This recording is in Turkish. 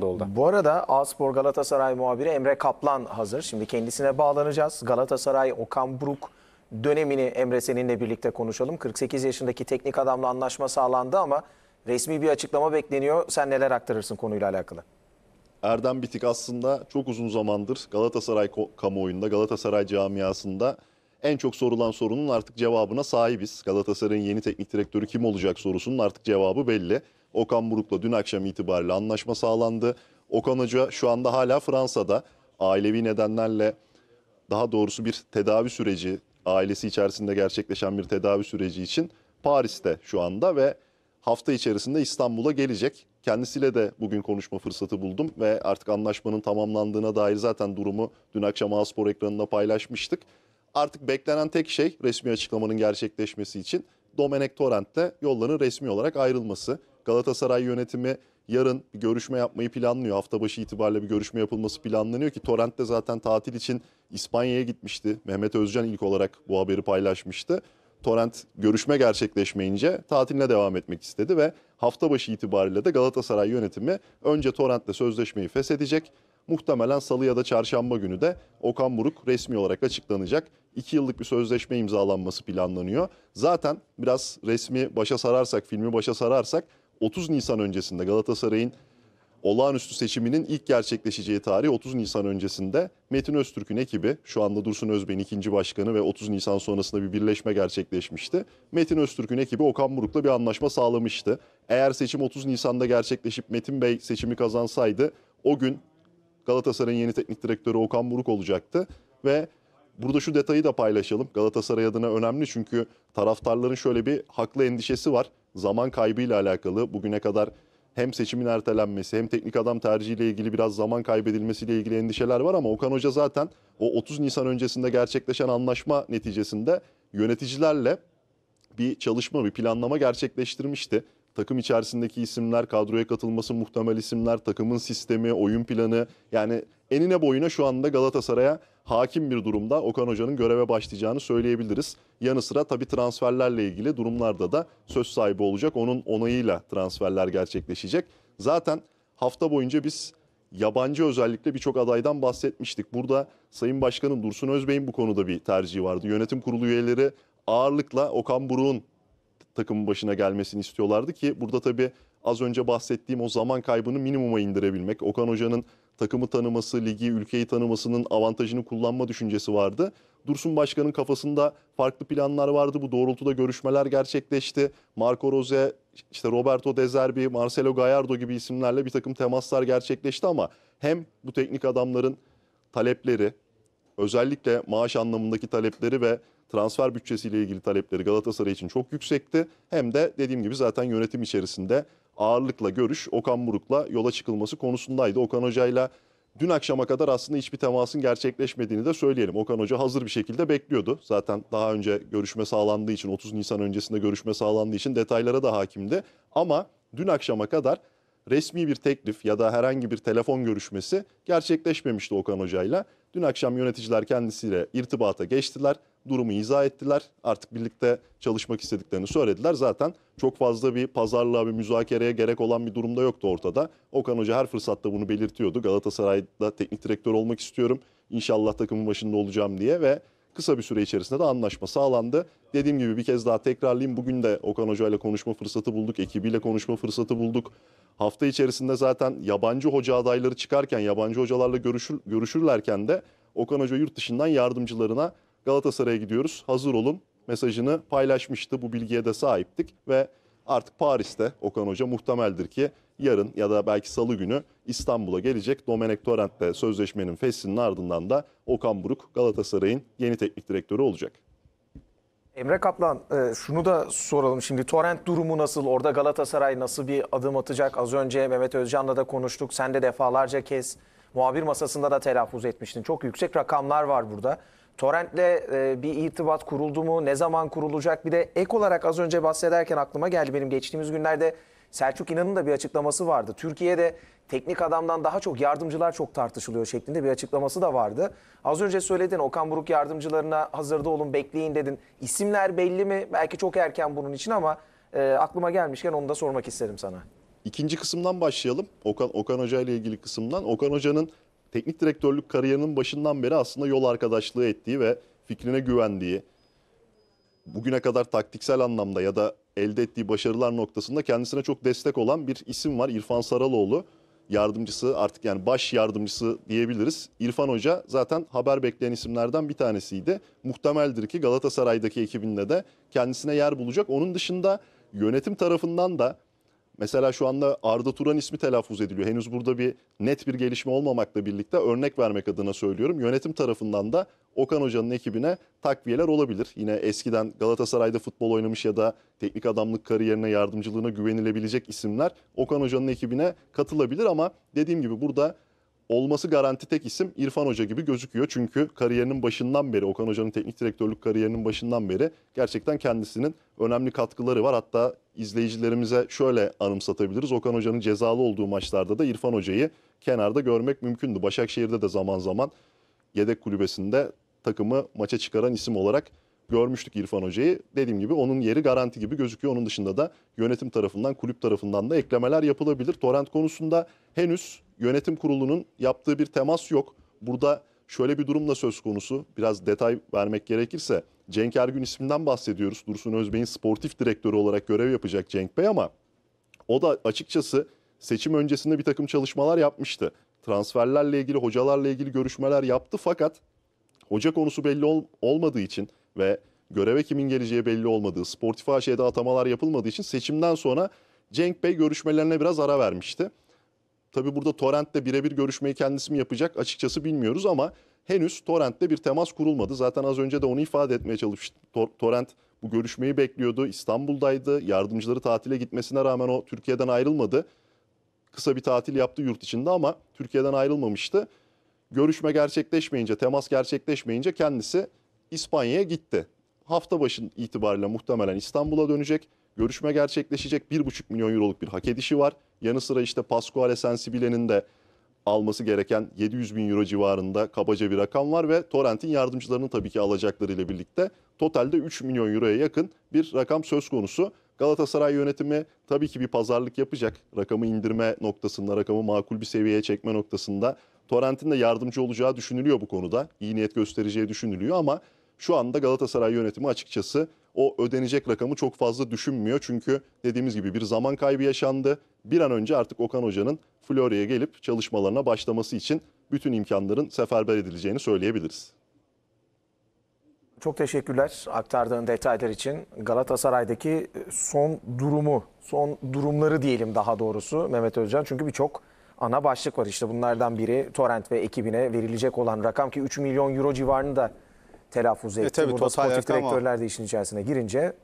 Dolda. Bu arada Aspor Galatasaray muhabiri Emre Kaplan hazır. Şimdi kendisine bağlanacağız. Galatasaray Okan Buruk dönemini Emre seninle birlikte konuşalım. 48 yaşındaki teknik adamla anlaşma sağlandı ama resmi bir açıklama bekleniyor. Sen neler aktarırsın konuyla alakalı? Erdem Bitik aslında çok uzun zamandır Galatasaray kamuoyunda, Galatasaray camiasında en çok sorulan sorunun artık cevabına sahibiz. Galatasaray'ın yeni teknik direktörü kim olacak sorusunun artık cevabı belli. Okan Buruk'la dün akşam itibariyle anlaşma sağlandı. Okan Hoca şu anda hala Fransa'da ailevi nedenlerle daha doğrusu bir tedavi süreci, ailesi içerisinde gerçekleşen bir tedavi süreci için Paris'te şu anda ve hafta içerisinde İstanbul'a gelecek. Kendisiyle de bugün konuşma fırsatı buldum ve artık anlaşmanın tamamlandığına dair zaten durumu dün akşam Aspor ekranında paylaşmıştık. Artık beklenen tek şey resmi açıklamanın gerçekleşmesi için Domenek Torrent'te yolların resmi olarak ayrılması. Galatasaray yönetimi yarın bir görüşme yapmayı planlıyor. Hafta başı itibariyle bir görüşme yapılması planlanıyor ki Torrent de zaten tatil için İspanya'ya gitmişti. Mehmet Özcan ilk olarak bu haberi paylaşmıştı. Torrent görüşme gerçekleşmeyince tatiline devam etmek istedi ve hafta başı itibariyle de Galatasaray yönetimi önce Torrent'le sözleşmeyi feshedecek. Muhtemelen salı ya da çarşamba günü de Okan Buruk resmi olarak açıklanacak. İki yıllık bir sözleşme imzalanması planlanıyor. Zaten biraz resmi başa sararsak, filmi başa sararsak 30 Nisan öncesinde Galatasaray'ın olağanüstü seçiminin ilk gerçekleşeceği tarih 30 Nisan öncesinde Metin Öztürk'ün ekibi şu anda Dursun Özbey'in ikinci başkanı ve 30 Nisan sonrasında bir birleşme gerçekleşmişti. Metin Öztürk'ün ekibi Okan Buruk'la bir anlaşma sağlamıştı. Eğer seçim 30 Nisan'da gerçekleşip Metin Bey seçimi kazansaydı o gün Galatasaray'ın yeni teknik direktörü Okan Buruk olacaktı ve Burada şu detayı da paylaşalım. Galatasaray adına önemli çünkü taraftarların şöyle bir haklı endişesi var zaman ile alakalı bugüne kadar hem seçimin ertelenmesi hem teknik adam tercihi ile ilgili biraz zaman kaybedilmesi ile ilgili endişeler var ama Okan Hoca zaten o 30 Nisan öncesinde gerçekleşen anlaşma neticesinde yöneticilerle bir çalışma, bir planlama gerçekleştirmişti takım içerisindeki isimler, kadroya katılması muhtemel isimler, takımın sistemi, oyun planı yani enine boyuna şu anda Galatasaray'a hakim bir durumda Okan Hoca'nın göreve başlayacağını söyleyebiliriz. Yanı sıra tabii transferlerle ilgili durumlarda da söz sahibi olacak. Onun onayıyla transferler gerçekleşecek. Zaten hafta boyunca biz yabancı özellikle birçok adaydan bahsetmiştik. Burada Sayın Başkanım Dursun Özbey'in bu konuda bir tercihi vardı. Yönetim kurulu üyeleri ağırlıkla Okan Buruk'un takımın başına gelmesini istiyorlardı ki burada tabii az önce bahsettiğim o zaman kaybını minimuma indirebilmek. Okan Hoca'nın takımı tanıması, ligi, ülkeyi tanımasının avantajını kullanma düşüncesi vardı. Dursun Başkan'ın kafasında farklı planlar vardı. Bu doğrultuda görüşmeler gerçekleşti. Marco Rose, işte Roberto De Zerbi, Marcelo Gallardo gibi isimlerle bir takım temaslar gerçekleşti ama hem bu teknik adamların talepleri, özellikle maaş anlamındaki talepleri ve transfer bütçesiyle ilgili talepleri Galatasaray için çok yüksekti. Hem de dediğim gibi zaten yönetim içerisinde ağırlıkla görüş Okan Buruk'la yola çıkılması konusundaydı. Okan Hoca'yla dün akşama kadar aslında hiçbir temasın gerçekleşmediğini de söyleyelim. Okan Hoca hazır bir şekilde bekliyordu. Zaten daha önce görüşme sağlandığı için 30 Nisan öncesinde görüşme sağlandığı için detaylara da hakimdi. Ama dün akşama kadar resmi bir teklif ya da herhangi bir telefon görüşmesi gerçekleşmemişti Okan Hoca'yla. Dün akşam yöneticiler kendisiyle irtibata geçtiler durumu izah ettiler. Artık birlikte çalışmak istediklerini söylediler. Zaten çok fazla bir pazarlığa, bir müzakereye gerek olan bir durumda yoktu ortada. Okan Hoca her fırsatta bunu belirtiyordu. Galatasaray'da teknik direktör olmak istiyorum. İnşallah takımın başında olacağım diye ve kısa bir süre içerisinde de anlaşma sağlandı. Dediğim gibi bir kez daha tekrarlayayım. Bugün de Okan Hoca ile konuşma fırsatı bulduk. Ekibiyle konuşma fırsatı bulduk. Hafta içerisinde zaten yabancı hoca adayları çıkarken, yabancı hocalarla görüşür, görüşürlerken de Okan Hoca yurt dışından yardımcılarına Galatasaray'a gidiyoruz hazır olun mesajını paylaşmıştı. Bu bilgiye de sahiptik ve artık Paris'te Okan Hoca muhtemeldir ki yarın ya da belki salı günü İstanbul'a gelecek. Domenek Torrent'te sözleşmenin feshinin ardından da Okan Buruk Galatasaray'ın yeni teknik direktörü olacak. Emre Kaplan e, şunu da soralım şimdi torrent durumu nasıl orada Galatasaray nasıl bir adım atacak az önce Mehmet Özcan'la da konuştuk sen de defalarca kez muhabir masasında da telaffuz etmiştin çok yüksek rakamlar var burada Torrent'le e, bir irtibat kuruldu mu? Ne zaman kurulacak? Bir de ek olarak az önce bahsederken aklıma geldi benim geçtiğimiz günlerde Selçuk İnan'ın da bir açıklaması vardı. Türkiye'de teknik adamdan daha çok yardımcılar çok tartışılıyor şeklinde bir açıklaması da vardı. Az önce söyledin Okan Buruk yardımcılarına hazırda olun bekleyin dedin. İsimler belli mi? Belki çok erken bunun için ama e, aklıma gelmişken onu da sormak isterim sana. İkinci kısımdan başlayalım. Okan, Okan Hoca ile ilgili kısımdan. Okan Hoca'nın teknik direktörlük kariyerinin başından beri aslında yol arkadaşlığı ettiği ve fikrine güvendiği, bugüne kadar taktiksel anlamda ya da elde ettiği başarılar noktasında kendisine çok destek olan bir isim var İrfan Saraloğlu. Yardımcısı artık yani baş yardımcısı diyebiliriz. İrfan Hoca zaten haber bekleyen isimlerden bir tanesiydi. Muhtemeldir ki Galatasaray'daki ekibinde de kendisine yer bulacak. Onun dışında yönetim tarafından da Mesela şu anda Arda Turan ismi telaffuz ediliyor. Henüz burada bir net bir gelişme olmamakla birlikte örnek vermek adına söylüyorum. Yönetim tarafından da Okan Hoca'nın ekibine takviyeler olabilir. Yine eskiden Galatasaray'da futbol oynamış ya da teknik adamlık kariyerine yardımcılığına güvenilebilecek isimler Okan Hoca'nın ekibine katılabilir ama dediğim gibi burada olması garanti tek isim İrfan Hoca gibi gözüküyor. Çünkü kariyerinin başından beri, Okan Hoca'nın teknik direktörlük kariyerinin başından beri gerçekten kendisinin önemli katkıları var. Hatta izleyicilerimize şöyle anımsatabiliriz. Okan Hoca'nın cezalı olduğu maçlarda da İrfan Hoca'yı kenarda görmek mümkündü. Başakşehir'de de zaman zaman yedek kulübesinde takımı maça çıkaran isim olarak görmüştük İrfan Hoca'yı. Dediğim gibi onun yeri garanti gibi gözüküyor. Onun dışında da yönetim tarafından, kulüp tarafından da eklemeler yapılabilir. Torrent konusunda henüz yönetim kurulunun yaptığı bir temas yok. Burada şöyle bir durumla söz konusu. Biraz detay vermek gerekirse Cenk Ergün isminden bahsediyoruz. Dursun Özbey'in sportif direktörü olarak görev yapacak Cenk Bey ama o da açıkçası seçim öncesinde bir takım çalışmalar yapmıştı. Transferlerle ilgili, hocalarla ilgili görüşmeler yaptı fakat hoca konusu belli ol olmadığı için ve göreve kimin geleceği belli olmadığı, sportif AŞ'de atamalar yapılmadığı için seçimden sonra Cenk Bey görüşmelerine biraz ara vermişti. Tabi burada Torrent'le birebir görüşmeyi kendisi mi yapacak açıkçası bilmiyoruz ama henüz Torrent'le bir temas kurulmadı. Zaten az önce de onu ifade etmeye çalıştı. Tor Torrent bu görüşmeyi bekliyordu. İstanbul'daydı. Yardımcıları tatile gitmesine rağmen o Türkiye'den ayrılmadı. Kısa bir tatil yaptı yurt içinde ama Türkiye'den ayrılmamıştı. Görüşme gerçekleşmeyince, temas gerçekleşmeyince kendisi İspanya'ya gitti. Hafta başın itibariyle muhtemelen İstanbul'a dönecek. Görüşme gerçekleşecek. 1,5 milyon euroluk bir hak edişi var. Yanı sıra işte Pasquale Sensibile'nin de alması gereken 700 bin euro civarında kabaca bir rakam var ve Torrent'in yardımcılarının tabii ki alacakları ile birlikte totalde 3 milyon euroya yakın bir rakam söz konusu. Galatasaray yönetimi tabii ki bir pazarlık yapacak. Rakamı indirme noktasında, rakamı makul bir seviyeye çekme noktasında Torrent'in de yardımcı olacağı düşünülüyor bu konuda. İyi niyet göstereceği düşünülüyor ama şu anda Galatasaray yönetimi açıkçası o ödenecek rakamı çok fazla düşünmüyor. Çünkü dediğimiz gibi bir zaman kaybı yaşandı. Bir an önce artık Okan Hoca'nın Florya'ya gelip çalışmalarına başlaması için bütün imkanların seferber edileceğini söyleyebiliriz. Çok teşekkürler aktardığın detaylar için. Galatasaray'daki son durumu, son durumları diyelim daha doğrusu Mehmet Özcan. Çünkü birçok ana başlık var. İşte bunlardan biri Torrent ve ekibine verilecek olan rakam ki 3 milyon euro civarını da telaffuz e, etti. E tabii, Burada total sportif rakam direktörler de işin içerisine girince